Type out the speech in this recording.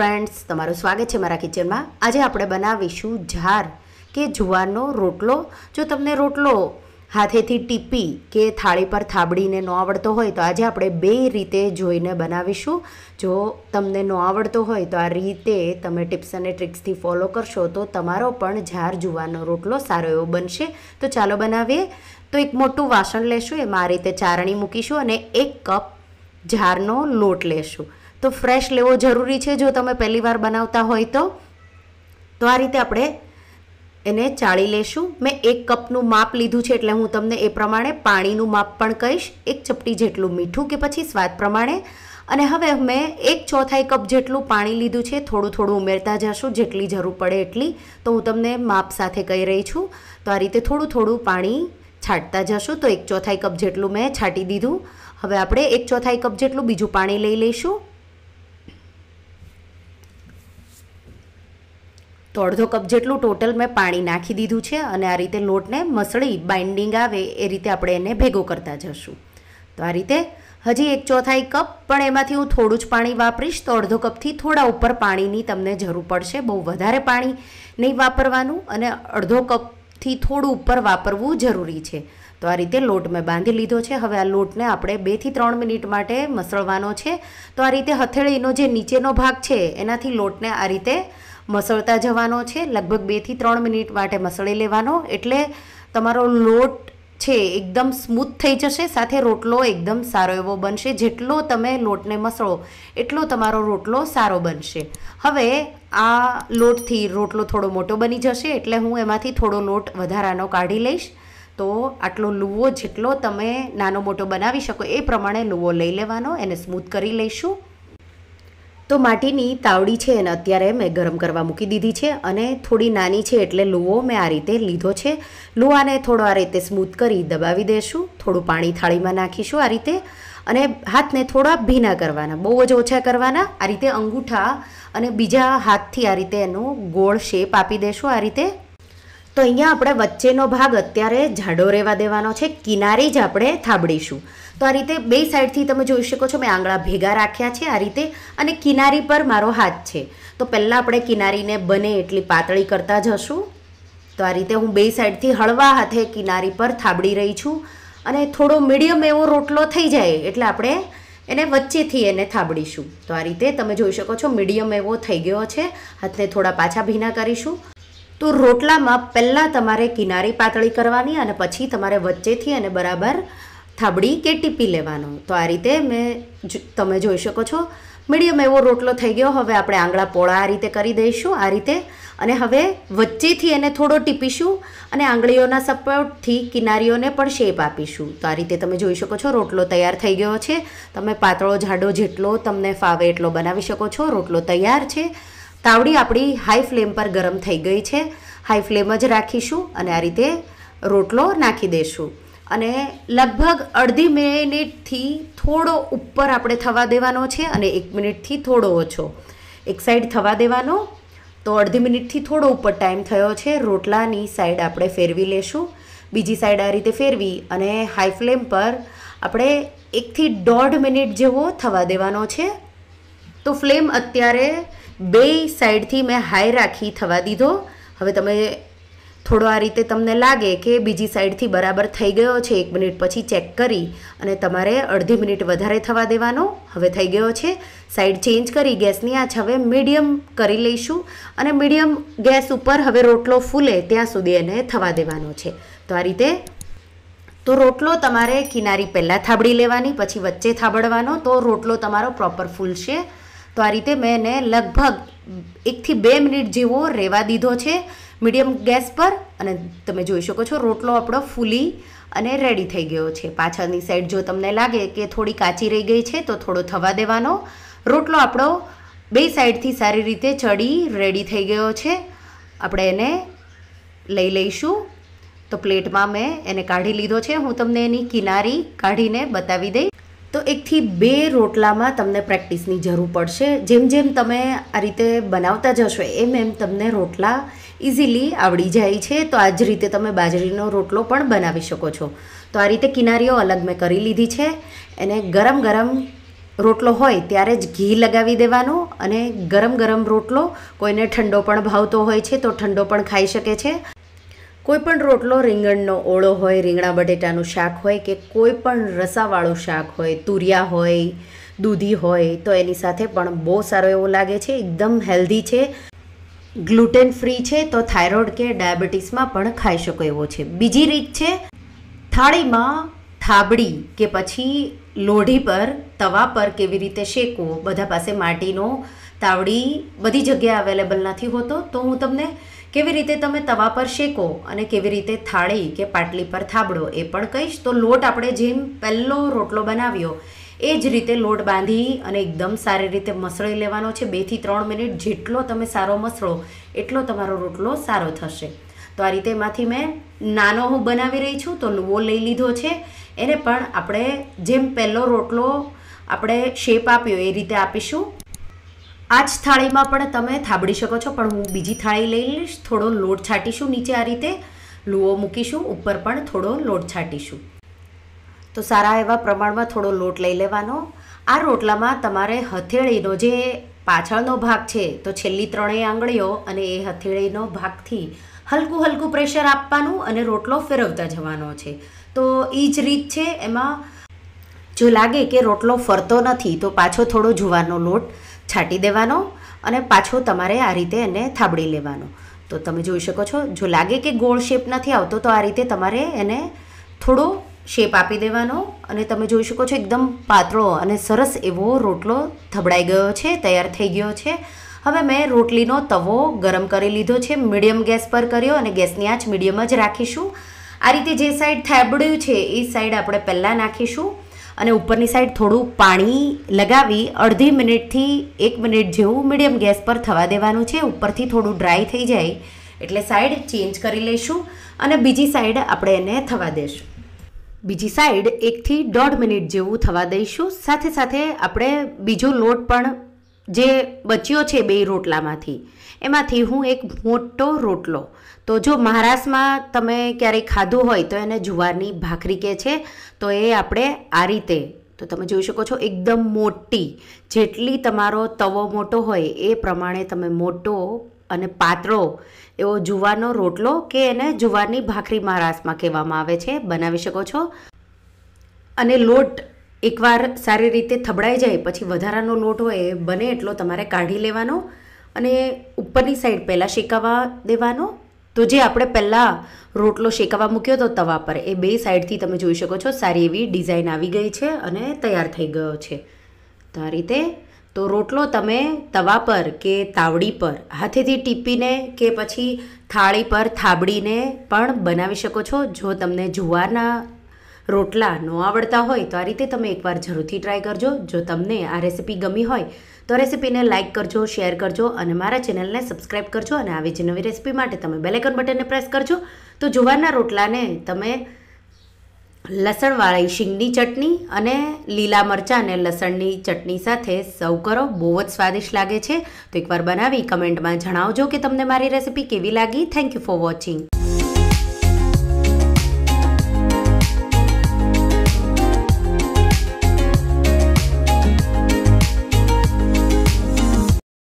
friends તમારું સ્વાગત છે મારા કિચનમાં આજે આપણે બનાવીશું ઝાર કે જુવારનો રોટલો જો તમને રોટલો હાથેથી ટીપી કે થાળી પર થાબડીને ન આવડતો હોય તો આજે આપણે બે રીતે જોઈને બનાવીશું જો તમને ન આવડતો હોય તો આ રીતે તમે ટિપ્સ અને ટ્રિક્સથી ફોલો કરશો તો તમારો પણ ઝાર જુવારનો રોટલો સારો એવો બનશે તો ચાલો બનાવીએ તો એક મોટું વાસણ લેશું એમાં આ રીતે ચારણી મૂકીશું અને એક કપ ઝારનો લોટ લેશું તો ફ્રેશ લેવો જરૂરી છે જો તમે પહેલી વાર બનાવતા હોય તો તો આ રીતે આપણે એને ચાળી લેશું મેં એક કપનું માપ લીધું છે એટલે હું તમને એ પ્રમાણે પાણીનું માપ પણ કહીશ એક ચપટી જેટલું મીઠું કે પછી સ્વાદ પ્રમાણે અને હવે મેં એક ચોથાઈ કપ જેટલું પાણી લીધું છે થોડું થોડું ઉમેરતા જશું જેટલી જરૂર પડે એટલી તો હું તમને માપ સાથે કહી રહી છું તો આ રીતે થોડું થોડું પાણી છાંટતા જશું તો એક ચોથાઈ કપ જેટલું મેં છાંટી દીધું હવે આપણે એક ચોથાઈ કપ જેટલું બીજું પાણી લઈ લઈશું તો અડધો કપ જેટલું ટોટલ મેં પાણી નાખી દીધું છે અને આ રીતે લોટને મસળી બાઇન્ડિંગ આવે એ રીતે આપણે એને ભેગો કરતા જશું તો આ રીતે હજી એક ચોથાઈ કપ પણ એમાંથી હું થોડું જ પાણી વાપરીશ તો અડધો કપથી થોડા ઉપર પાણીની તમને જરૂર પડશે બહુ વધારે પાણી નહીં વાપરવાનું અને અડધો કપથી થોડું ઉપર વાપરવું જરૂરી છે તો આ રીતે લોટ મેં બાંધી લીધો છે હવે આ લોટને આપણે બેથી ત્રણ મિનિટ માટે મસળવાનો છે તો આ રીતે હથેળીનો જે નીચેનો ભાગ છે એનાથી લોટને આ રીતે મસળતા જવાનો છે લગભગ બેથી ત્રણ મિનિટ માટે મસળી લેવાનો એટલે તમારો લોટ છે એકદમ સ્મૂથ થઈ જશે સાથે રોટલો એકદમ સારો એવો બનશે જેટલો તમે લોટને મસળો એટલો તમારો રોટલો સારો બનશે હવે આ લોટથી રોટલો થોડો મોટો બની જશે એટલે હું એમાંથી થોડો લોટ વધારાનો કાઢી લઈશ તો આટલો લુવો જેટલો તમે નાનો મોટો બનાવી શકો એ પ્રમાણે લુવો લઈ લેવાનો એને સ્મૂથ કરી લઈશું તો માટીની તાવડી છે એને અત્યારે મેં ગરમ કરવા મૂકી દીધી છે અને થોડી નાની છે એટલે લુવો મેં આ રીતે લીધો છે લુવાને થોડો આ રીતે સ્મૂથ કરી દબાવી દેશું થોડું પાણી થાળીમાં નાખીશું આ રીતે અને હાથને થોડા ભીના કરવાના બહુ જ ઓછા કરવાના આ રીતે અંગૂઠા અને બીજા હાથથી આ રીતે એનો ગોળ શેપ આપી દેશું આ રીતે તો અહીંયા આપણે વચ્ચેનો ભાગ અત્યારે જાડો રહેવા દેવાનો છે કિનારે જ આપણે થાબડીશું તો આ રીતે બે સાઈડથી તમે જોઈ શકો છો મેં આંગળા ભેગા રાખ્યા છે આ રીતે અને કિનારી પર મારો હાથ છે તો પહેલાં આપણે કિનારીને બને એટલી પાતળી કરતા જશું તો આ રીતે હું બે સાઈડથી હળવા હાથે કિનારી પર થાબડી રહી છું અને થોડો મીડિયમ એવો રોટલો થઈ જાય એટલે આપણે એને વચ્ચેથી એને થાબડીશું તો આ રીતે તમે જોઈ શકો છો મીડિયમ એવો થઈ ગયો છે હાથને થોડા પાછા ભીના કરીશું તો રોટલામાં પહેલાં તમારે કિનારી પાતળી કરવાની અને પછી તમારે વચ્ચેથી અને બરાબર થાબડી કે ટીપી લેવાનું તો આ રીતે મેં તમે જોઈ શકો છો મીડિયમ એવો રોટલો થઈ ગયો હવે આપણે આંગળા પોળા આ રીતે કરી દઈશું આ રીતે અને હવે વચ્ચેથી એને થોડો ટીપીશું અને આંગળીઓના સપોર્ટથી કિનારીઓને પણ શેપ આપીશું તો આ રીતે તમે જોઈ શકો છો રોટલો તૈયાર થઈ ગયો છે તમે પાતળો જાડો જેટલો તમને ફાવે એટલો બનાવી શકો છો રોટલો તૈયાર છે તાવડી આપણી હાઈ ફ્લેમ પર ગરમ થઈ ગઈ છે હાઈ ફ્લેમ જ રાખીશું અને આ રીતે રોટલો નાખી દઈશું અને લગભગ અડધી મિનિટથી થોડો ઉપર આપણે થવા દેવાનો છે અને એક મિનિટથી થોડો ઓછો એક સાઈડ થવા દેવાનો તો અડધી મિનિટથી થોડો ઉપર ટાઈમ થયો છે રોટલાની સાઈડ આપણે ફેરવી લેશું બીજી સાઈડ આ રીતે ફેરવી અને હાઈ ફ્લેમ પર આપણે એકથી દોઢ મિનિટ જેવો થવા દેવાનો છે તો ફ્લેમ અત્યારે બે સાઈડથી મેં હાઈ રાખી થવા દીધો હવે તમે થોડો આ રીતે તમને લાગે કે બીજી સાઈડથી બરાબર થઈ ગયો છે એક મિનિટ પછી ચેક કરી અને તમારે અડધી મિનિટ વધારે થવા દેવાનો હવે થઈ ગયો છે સાઈડ ચેન્જ કરી ગેસની આંચ હવે મીડિયમ કરી લઈશું અને મીડિયમ ગેસ ઉપર હવે રોટલો ફૂલે ત્યાં સુધી એને થવા દેવાનો છે તો આ રીતે તો રોટલો તમારે કિનારી પહેલાં થાબડી લેવાની પછી વચ્ચે થાબડવાનો તો રોટલો તમારો પ્રોપર ફૂલશે તો આ રીતે મેં એને લગભગ એકથી બે મિનિટ જેવો રહેવા દીધો છે મીડિયમ ગેસ પર અને તમે જોઈ શકો છો રોટલો આપણો ફૂલી અને રેડી થઈ ગયો છે પાછળની સાઈડ જો તમને લાગે કે થોડી કાચી રહી ગઈ છે તો થોડો થવા દેવાનો રોટલો આપણો બે સાઈડથી સારી રીતે ચડી રેડી થઈ ગયો છે આપણે એને લઈ લઈશું તો પ્લેટમાં મેં એને કાઢી લીધો છે હું તમને એની કિનારી કાઢીને બતાવી દઈશ તો એકથી બે રોટલામાં તમને પ્રેક્ટિસની જરૂર પડશે જેમ જેમ તમે આ રીતે બનાવતા જશો એમ એમ તમને રોટલા ઇઝીલી આવડી જાય છે તો આ જ રીતે તમે બાજરીનો રોટલો પણ બનાવી શકો છો તો આ રીતે કિનારીઓ અલગ મેં કરી લીધી છે એને ગરમ ગરમ રોટલો હોય ત્યારે જ ઘી લગાવી દેવાનો અને ગરમ ગરમ રોટલો કોઈને ઠંડો પણ ભાવતો હોય છે તો ઠંડો પણ ખાઈ શકે છે કોઈપણ રોટલો રીંગણનો ઓળો હોય રીંગણા બટેટાનું શાક હોય કે કોઈ પણ રસાવાળું શાક હોય તુરિયા હોય દૂધી હોય તો એની સાથે પણ બહુ સારો એવો લાગે છે એકદમ હેલ્ધી છે ગ્લુટેન ફ્રી છે તો થાઇરોઇડ કે ડાયાબિટીસમાં પણ ખાઈ શકો એવો છે બીજી રીત છે થાળીમાં થાબડી કે પછી લોઢી પર તવા પર કેવી રીતે શેકવો બધા પાસે માટીનો તાવડી બધી જગ્યાએ અવેલેબલ નથી હોતો તો હું તમને કેવી રીતે તમે તવા પર શેકો અને કેવી રીતે થાળી કે પાટલી પર થાબડો એ પણ કહીશ તો લોટ આપણે જેમ પહેલો રોટલો બનાવ્યો એ જ રીતે લોટ બાંધી અને એકદમ સારી રીતે મસળી લેવાનો છે બેથી ત્રણ મિનિટ જેટલો તમે સારો મસળો એટલો તમારો રોટલો સારો થશે તો આ રીતે એમાંથી મેં નાનો હું બનાવી રહી છું તો લુવો લઈ લીધો છે એને પણ આપણે જેમ પહેલો રોટલો આપણે શેપ આપ્યો એ રીતે આપીશું આ જ થાળીમાં પણ તમે થાબડી શકો છો પણ હું બીજી થાળી લઈ લઈશ થોડો લોટ છાંટીશું નીચે આ રીતે લુઓ મૂકીશું ઉપર પણ થોડો લોટ છાંટીશું તો સારા એવા પ્રમાણમાં થોડો લોટ લઈ લેવાનો આ રોટલામાં તમારે હથેળીનો જે પાછળનો ભાગ છે તો છેલ્લી ત્રણેય આંગળીઓ અને એ હથેળીનો ભાગથી હલકું હલકું પ્રેશર આપવાનું અને રોટલો ફેરવતા જવાનો છે તો એ જ રીત છે એમાં જો લાગે કે રોટલો ફરતો નથી તો પાછો થોડો જુવારનો લોટ છાંટી દેવાનો અને પાછો તમારે આ રીતે એને થાબડી લેવાનો તો તમે જોઈ શકો છો જો લાગે કે ગોળ શેપ નથી આવતો તો આ રીતે તમારે એને થોડો શેપ આપી દેવાનો અને તમે જોઈ શકો છો એકદમ પાતળો અને સરસ એવો રોટલો થબડાઈ ગયો છે તૈયાર થઈ ગયો છે હવે મેં રોટલીનો તવો ગરમ કરી લીધો છે મીડિયમ ગેસ પર કર્યો અને ગેસની આંચ મીડિયમ જ રાખીશું આ રીતે જે સાઈડ થાબડ્યું છે એ સાઈડ આપણે પહેલાં નાખીશું અને ઉપરની સાઈડ થોડું પાણી લગાવી અડધી મિનિટથી એક મિનિટ જેવું મીડિયમ ગેસ પર થવા દેવાનું છે ઉપરથી થોડું ડ્રાય થઈ જાય એટલે સાઈડ ચેન્જ કરી લઈશું અને બીજી સાઈડ આપણે એને થવા દઈશું બીજી સાઈડ એકથી દોઢ મિનિટ જેવું થવા દઈશું સાથે સાથે આપણે બીજો લોટ પણ જે બચ્યો છે બે રોટલામાંથી એમાંથી હું એક મોટો રોટલો તો જો મહારાષ્ટ્રમાં તમે ક્યારેય ખાધું હોય તો એને જુવારની ભાખરી કહે છે તો એ આપણે આ રીતે તો તમે જોઈ શકો છો એકદમ મોટી જેટલી તમારો તવો મોટો હોય એ પ્રમાણે તમે મોટો અને પાતળો એવો જુવારનો રોટલો કે એને જુવારની ભાખરી મહારાષ્ટ્રમાં કહેવામાં આવે છે બનાવી શકો છો અને લોટ એકવાર સારી રીતે થબડાઈ જાય પછી વધારાનો લોટ હોય એ બને એટલો તમારે કાઢી લેવાનો અને ઉપરની સાઈડ પહેલાં શેકાવા દેવાનો તો જે આપણે પહેલાં રોટલો શેકાવા મૂક્યો હતો તવા પર એ બે સાઈડથી તમે જોઈ શકો છો સારી એવી ડિઝાઇન આવી ગઈ છે અને તૈયાર થઈ ગયો છે તો આ રીતે તો રોટલો તમે તવા પર કે તાવડી પર હાથેથી ટીપીને કે પછી થાળી પર થાબડીને પણ બનાવી શકો છો જો તમને જુવારના રોટલા ન આવડતા હોય તો આ રીતે તમે એકવાર જરૂરથી ટ્રાય કરજો જો તમને આ રેસીપી ગમી હોય તો રેસીપીને લાઇક કરજો શેર કરજો અને મારા ચેનલને સબસ્ક્રાઈબ કરજો અને આવી જ નવી રેસીપી માટે તમે બેલેકન બટનને પ્રેસ કરજો તો જુવારના રોટલાને તમે લસણવાળી શીંગની ચટણી અને લીલા મરચાં અને લસણની ચટણી સાથે સર્વ કરો બહુ જ સ્વાદિષ્ટ લાગે છે તો એકવાર બનાવી કમેન્ટમાં જણાવજો કે તમને મારી રેસીપી કેવી લાગી થેન્ક યુ ફોર વોચિંગ